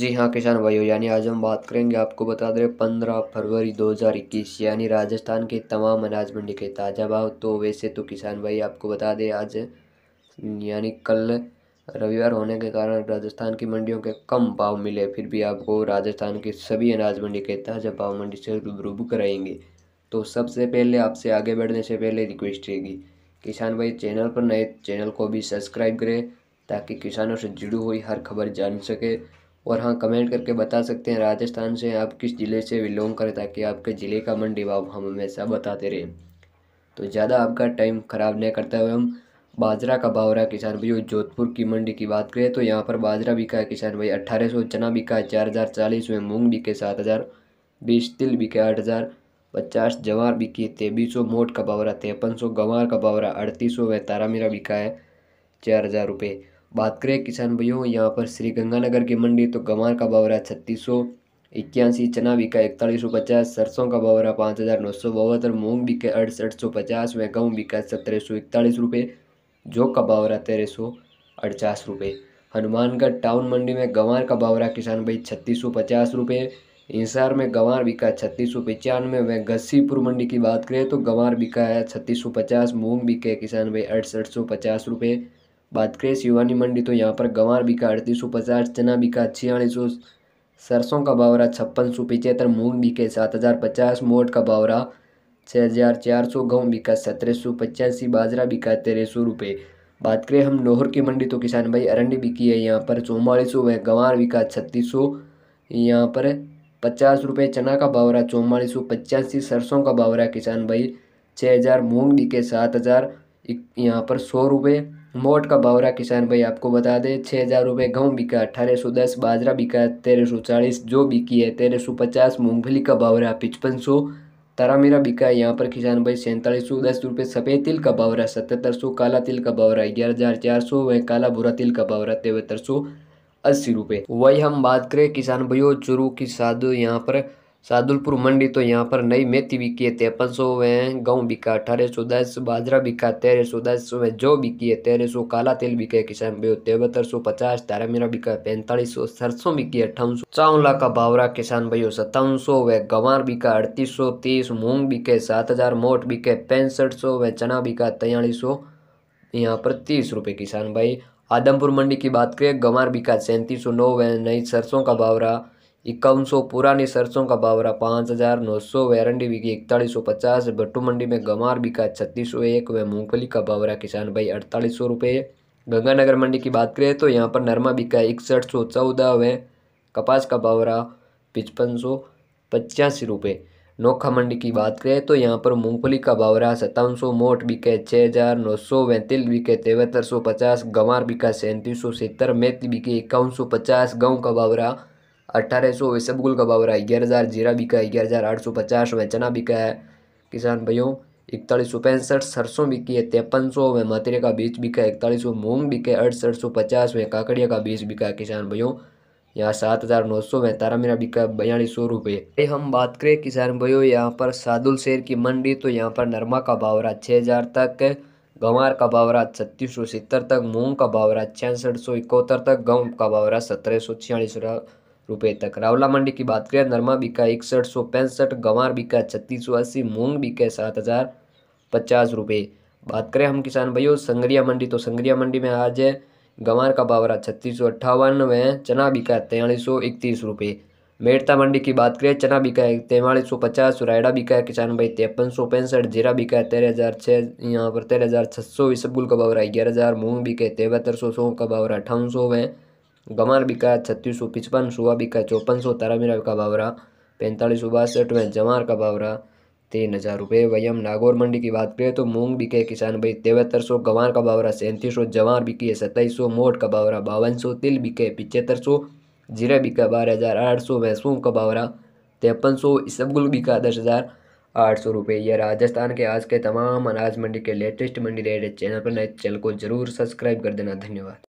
जी हाँ किसान भाइयों यानी आज हम बात करेंगे आपको बता दें पंद्रह फरवरी दो हज़ार इक्कीस यानी राजस्थान के तमाम अनाज मंडी के ताज़ा भाव तो वैसे तो किसान भाई आपको बता दें आज यानी कल रविवार होने के कारण राजस्थान की मंडियों के कम भाव मिले फिर भी आपको राजस्थान के सभी अनाज मंडी के ताज़ा भाव मंडी से रूबरू कराएंगे तो सबसे पहले आपसे आगे बढ़ने से पहले रिक्वेस्ट रहेगी किसान भाई चैनल पर नए चैनल को भी सब्सक्राइब करें ताकि किसानों से जुड़ी हुई हर खबर जान सके और हाँ कमेंट करके बता सकते हैं राजस्थान से आप किस ज़िले से बिलोंग करें ताकि आपके ज़िले का मंडी भाव हम हमेशा बताते रहें तो ज़्यादा आपका टाइम ख़राब नहीं करते हुए हम बाजरा का भाव रहा किसान भाई जोधपुर की मंडी की बात करें तो यहाँ पर बाजरा बिका है किसान भाई अट्ठारह सौ चना बिका है चार हज़ार चालीस में मूँग बिके सात हज़ार बीस तिल बिके आठ हज़ार पचास जवार बिकी तेबीस सौ मोट का बावरा तिरपन सौ गंवार का बावरा अड़तीस सौ वह तारा मीरा बिका है चार हज़ार रुपये बात करें किसान भाइयों यहाँ पर श्री गंगानगर की मंडी तो गंवार का बावरा छत्तीस सौ इक्यासी चना बिका इकतालीस सौ पचास सरसों का बावरा पाँच हज़ार नौ सौ बहत्तर मूंग बिके अड़सठ सौ पचास व गेहूँ बिका सत्रह सौ इकतालीस रुपये जौ का बावरा तेरह सौ अड़चास रुपये हनुमानगढ़ टाउन मंडी में गंवार का बावरा किसान भाई छत्तीस सौ पचास रुपये हिसार में गंवार बिका छत्तीस सौ पचानवे व घसीपुर मंडी की बात करें तो गंवार बिका है छत्तीस सौ पचास मूंग बिके किसान भाई अड़सठ सौ पचास रुपये बात करें शिवानी मंडी तो यहाँ पर गंवार बिका अड़तीस सौ पचास चना बिका छियालीस सौ सरसों का बावरा छप्पन सौ पिचहत्तर मूंग बिके सात हज़ार पचास मोट का बावरा छः हज़ार चार सौ गहूँ बिका सत्रह सौ पचासी बाजरा बिका तेरह सौ रुपये बात करें हम लोहर की मंडी तो किसान भाई अरंडी बिकी है यहाँ पर चौवालीस सौ व गंवार बिका छत्तीस सौ यहाँ पर पचास रुपये चना का बावरा चौवालीस सौ पचासी सरसों का बावरा किसान भाई छः हज़ार मूँग बिके सात हज़ार यहाँ पर सौ रुपये मोट का बावरा किसान भाई आपको बता दें छः हज़ार रुपये गेहूँ बिका अठारह सौ दस बाजरा बिका तेरह सौ चालीस जो बिकी है तेरह सौ पचास मूँगफली का बावरा पचपन सौ तारामीरा बिका है यहाँ पर किसान भाई सैंतालीस सौ दस रुपये सफ़ेद तिल का बावरा सतहत्तर सौ काला तिल का बावरा ग्यारह हज़ार चार सौ वह काला भूरा तिल का बावरा तिहत्तर सौ अस्सी रुपये वही हम बात करें किसान भाइयों चुरू की साधु यहाँ पर सादुलपुर मंडी तो यहाँ पर नई मेथी बिकी है तिरपन सौ वे गेहूँ बिका अठारह सौ दस बाजरा बिका तेरह सौ दस वे जौ बिकी है तेरह सौ काला तेल बिका है किसान भाई तिहत्तर सौ पचास तारा मीरा बिका है पैंतालीस सौ सरसों बिकी है अट्ठावन सौ चावला का बावरा किसान भाई सत्तावन सौ व गंवार बिका अड़तीस सौ तीस मूंग बिके सात हजार मोट बिके पैंसठ सौ व चना बिका तैयलीस सौ यहाँ पर तीस रुपये किसान भाई आदमपुर मंडी की बात करें गंवार बिका सैंतीस सौ नौ वे नई सरसों का बावरा इक्यावन सौ पुरानी सरसों का बावरा पाँच हज़ार नौ सौ व अरंडी बिकी इकतालीस सौ पचास भट्टू मंडी में गमार बिका छत्तीस सौ एक व मूँगफली का बावरा किसान भाई अड़तालीस सौ रुपये गंगानगर मंडी की बात करें तो यहाँ पर नरमा बिका इकसठ सौ चौदह व कपास का बावरा पचपन सौ पचासी रुपये नोखा मंडी की बात करें तो यहाँ पर मूँगफली का बावरा सत्तावन सौ मोट बिके छः हज़ार नौ सौ वैंतिल बिके तिहत्तर सौ पचास गंवार बिका सैंतीस सौ सत्तर मेथी बिके इक्यावन सौ पचास गेहूँ का बावरा अट्ठारह सौ इसबगुल का बावरा रहा है ग्यारह हज़ार जीरा बिका है ग्यारह हज़ार आठ सौ पचास में चना बिका है किसान भाइयों इकतालीस सौ पैंसठ सरसों बिकी है तिरपन सौ में मतेरे का बीज बिका है इकतालीस सौ मूँग बिके अड़सठ सौ पचास में काकड़िया का बीज बिका है किसान भाइयों यहाँ सात हज़ार नौ सौ में तारा मीरा बिका बयालीस सौ रुपये हम बात करें किसान भाइयों यहाँ पर सादुल शेर की मंडी तो यहाँ पर नरमा का बावरा छः हज़ार तक गंवार का बावरा छत्तीस सौ सत्तर तक मूँग का बावरा छियासठ सौ इकहत्तर तक गहूँ का बावरा सत्रह सौ छियालीस रुपये तक रावला मंडी की बात करें नरमा बिका इकसठ सौ पैंसठ गंवार बिका छत्तीस सौ अस्सी मूंग बिका सात हज़ार पचास रुपये बात करें हम किसान भाइयों संगरिया मंडी तो संगरिया मंडी में आज है गंवार का बावरा छत्तीस सौ अट्ठावन व चना बिका तैंतालीस सौ इकतीस रुपये मेड़ता मंडी की बात करें चना बिका है तैंतालीस सौ पचास रायडा बिका है किसान भाई तिरपन सौ पैंसठ जीरा बिका है तेरह हज़ार छः यहाँ पर तेरह हज़ार छः सौ इसबगुल का बावरा ग्यारह हज़ार मूँग बिका है तेहत्तर सौ सौ का बावरा अठावन सौ है गमार बिका छत्तीस सौ पिचपन सुबह बिका चौपन सौ तारामीरा का भावरा पैंतालीस सौ बासठ में जमार का भावरा तीन हज़ार रुपये वही हम नागौर मंडी की बात करें तो मूंग बिके किसान भाई तिहत्तर सौ गंवार का भावरा सैंतीस सौ जवार बिकी है सत्ताईस सौ मोट का भावरा बावन सौ तिल बिके पिचहत्तर सौ जीरा बिका बारह हज़ार आठ सौ वैसूम का भावरा तिरपन सौ इसबगुल बिका दस हज़ार आठ सौ रुपये यह राजस्थान के आज के तमाम अनाज मंडी के लेटेस्ट मंडी रेट चैनल पर नए चैनल को जरूर सब्सक्राइब कर देना धन्यवाद